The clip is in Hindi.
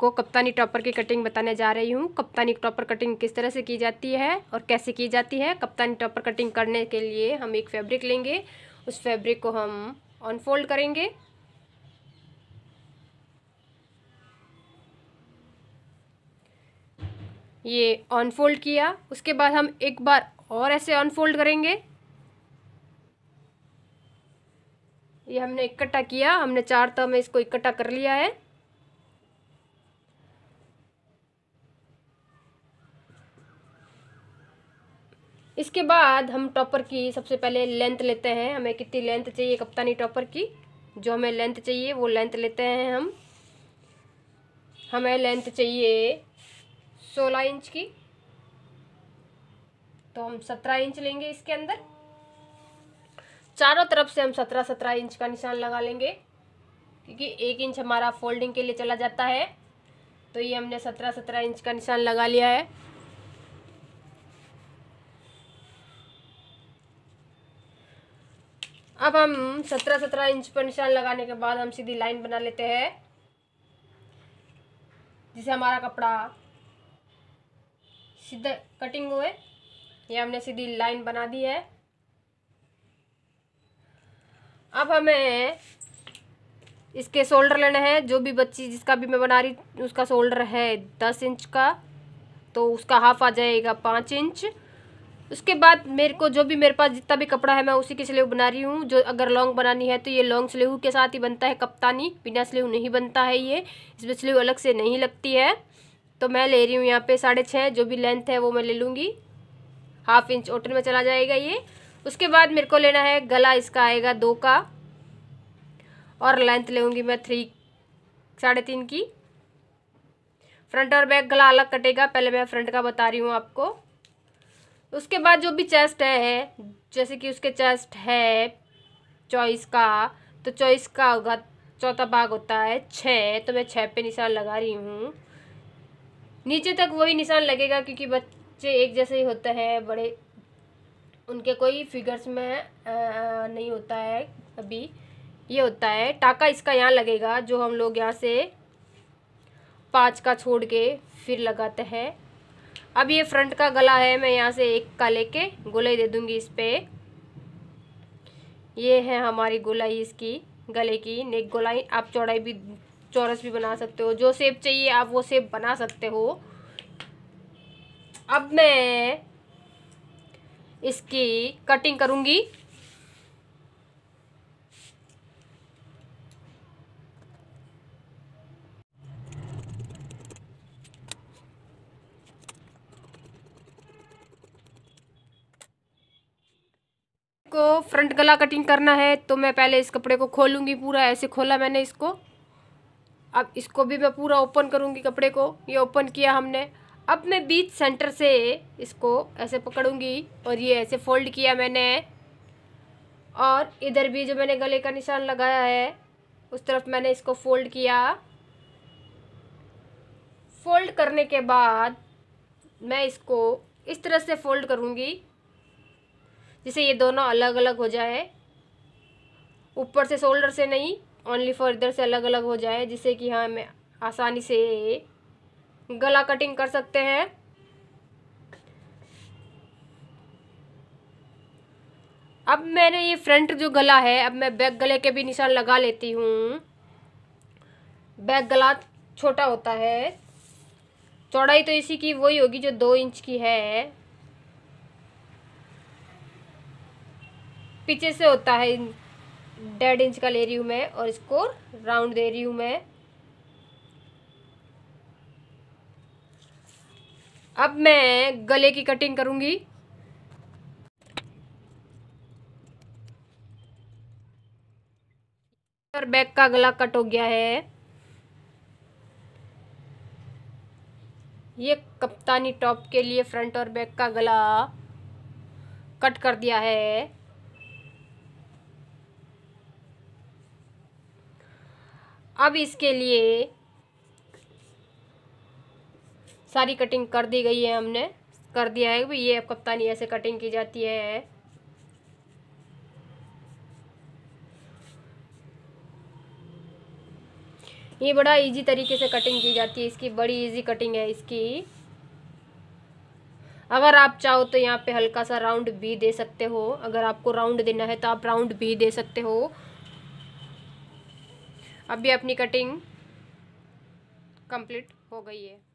आपको कप्तानी टॉपर की कटिंग बताने जा रही हूँ कप्तानी टॉपर कटिंग किस तरह से की जाती है और कैसे की जाती है कप्तानी टॉपर कटिंग करने के लिए हम एक फैब्रिक लेंगे उस फैब्रिक को हम अनफोल्ड करेंगे ये अनफोल्ड किया उसके बाद हम एक बार और ऐसे अनफोल्ड करेंगे ये हमने इकट्ठा किया हमने चार तह में इसको इकट्ठा कर लिया है इसके बाद हम टॉपर की सबसे पहले लेंथ लेते हैं हमें कितनी लेंथ चाहिए कप्तानी टॉपर की जो हमें लेंथ चाहिए वो लेंथ लेते हैं हम हमें लेंथ चाहिए सोलह इंच की तो हम सत्रह इंच लेंगे इसके अंदर चारों तरफ से हम सत्रह सत्रह इंच का निशान लगा लेंगे क्योंकि एक इंच हमारा फोल्डिंग के लिए चला जाता है तो ये हमने सत्रह सत्रह इंच का निशान लगा लिया है अब हम सत्रह सत्रह इंच पर निशान लगाने के बाद हम सीधी लाइन बना लेते हैं जिसे हमारा कपड़ा सीधा कटिंग हुए ये हमने सीधी लाइन बना दी है अब हमें इसके शोल्डर लेने हैं जो भी बच्ची जिसका भी मैं बना रही उसका शोल्डर है दस इंच का तो उसका हाफ आ जाएगा पाँच इंच उसके बाद मेरे को जो भी मेरे पास जितना भी कपड़ा है मैं उसी की स्लीव बना रही हूँ जो अगर लॉन्ग बनानी है तो ये लॉन्ग स्लीव के साथ ही बनता है कप्तानी बिना स्लीव नहीं बनता है ये इसमें स्लीव अलग से नहीं लगती है तो मैं ले रही हूँ यहाँ पे साढ़े छः जो भी लेंथ है वो मैं ले लूँगी हाफ इंच ओटन में चला जाएगा ये उसके बाद मेरे को लेना है गला इसका आएगा दो का और लेंथ लेंगी मैं थ्री साढ़े तीन की फ्रंट और बैक गला अलग कटेगा पहले मैं फ्रंट का बता रही हूँ आपको उसके बाद जो भी चेस्ट है जैसे कि उसके चेस्ट है चॉइस का तो चॉइस का होगा चौथा भाग होता है छ तो मैं छः पे निशान लगा रही हूँ नीचे तक वही निशान लगेगा क्योंकि बच्चे एक जैसे ही होते हैं बड़े उनके कोई फिगर्स में आ, नहीं होता है अभी ये होता है टाका इसका यहाँ लगेगा जो हम लोग यहाँ से पाँच का छोड़ के फिर लगाते हैं अब ये फ्रंट का गला है मैं यहाँ से एक का लेके गोलाई दे दूंगी इस पर ये है हमारी गोलाई इसकी गले की नेक गोलाई आप चौड़ाई भी चौरस भी बना सकते हो जो सेप चाहिए आप वो सेप बना सकते हो अब मैं इसकी कटिंग करूँगी को फ्रंट गला कटिंग करना है तो मैं पहले इस कपड़े को खोलूँगी पूरा ऐसे खोला मैंने इसको अब इसको भी मैं पूरा ओपन करूँगी कपड़े को ये ओपन किया हमने अब मैं बीच सेंटर से इसको ऐसे पकड़ूँगी और ये ऐसे फोल्ड किया मैंने और इधर भी जो मैंने गले का निशान लगाया है उस तरफ मैंने इसको फोल्ड किया फोल्ड करने के बाद मैं इसको इस तरह से फोल्ड करूँगी जिससे ये दोनों अलग अलग हो जाए ऊपर से शोल्डर से नहीं ओनली फॉर इधर से अलग अलग हो जाए जिससे कि हम हाँ, आसानी से गला कटिंग कर सकते हैं अब मैंने ये फ्रंट जो गला है अब मैं बैक गले के भी निशान लगा लेती हूँ बैक गला छोटा होता है चौड़ाई तो इसी की वही होगी जो दो इंच की है पीछे से होता है डेढ़ इंच का ले रही हूँ मैं और इसको राउंड दे रही हूँ मैं अब मैं गले की कटिंग करूँगी और बैक का गला कट हो गया है ये कप्तानी टॉप के लिए फ्रंट और बैक का गला कट कर दिया है अब इसके लिए सारी कटिंग कर दी गई है हमने कर दिया है ये अब कप्तानी ऐसे कटिंग की जाती है ये बड़ा इजी तरीके से कटिंग की जाती है इसकी बड़ी इजी कटिंग है इसकी अगर आप चाहो तो यहाँ पे हल्का सा राउंड भी दे सकते हो अगर आपको राउंड देना है तो आप राउंड भी दे सकते हो अभी अपनी कटिंग कंप्लीट हो गई है